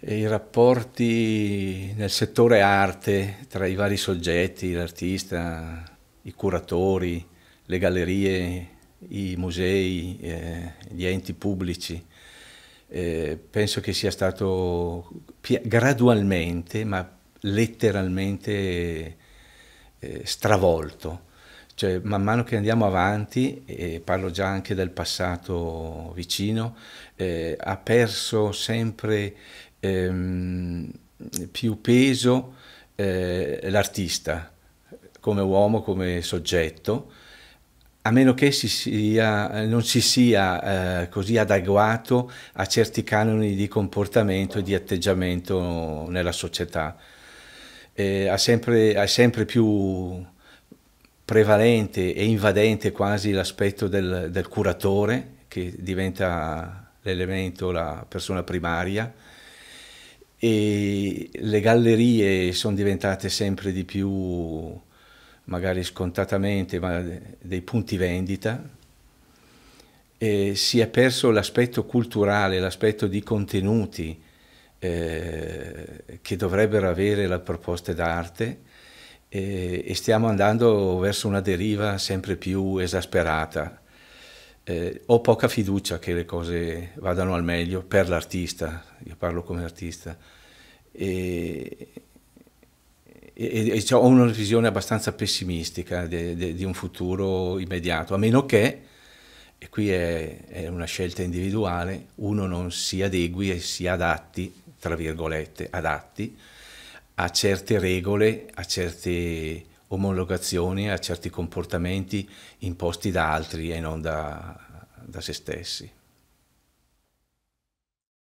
i rapporti nel settore arte tra i vari soggetti, l'artista, i curatori, le gallerie, i musei, eh, gli enti pubblici. Eh, penso che sia stato gradualmente, ma letteralmente eh, stravolto. Cioè, man mano che andiamo avanti, e parlo già anche del passato vicino, eh, ha perso sempre ehm, più peso eh, l'artista come uomo, come soggetto, a meno che si sia, non si sia eh, così adeguato a certi canoni di comportamento e di atteggiamento nella società. Eh, è, sempre, è sempre più prevalente e invadente quasi l'aspetto del, del curatore, che diventa l'elemento, la persona primaria, e le gallerie sono diventate sempre di più, magari scontatamente, ma dei punti vendita, e si è perso l'aspetto culturale, l'aspetto di contenuti eh, che dovrebbero avere le proposte d'arte e, e stiamo andando verso una deriva sempre più esasperata eh, ho poca fiducia che le cose vadano al meglio per l'artista, io parlo come artista, e, e, e cioè, ho una visione abbastanza pessimistica de, de, di un futuro immediato, a meno che, e qui è, è una scelta individuale, uno non si adegui e si adatti, tra virgolette, adatti a certe regole, a certe omologazioni a certi comportamenti imposti da altri e non da, da se stessi.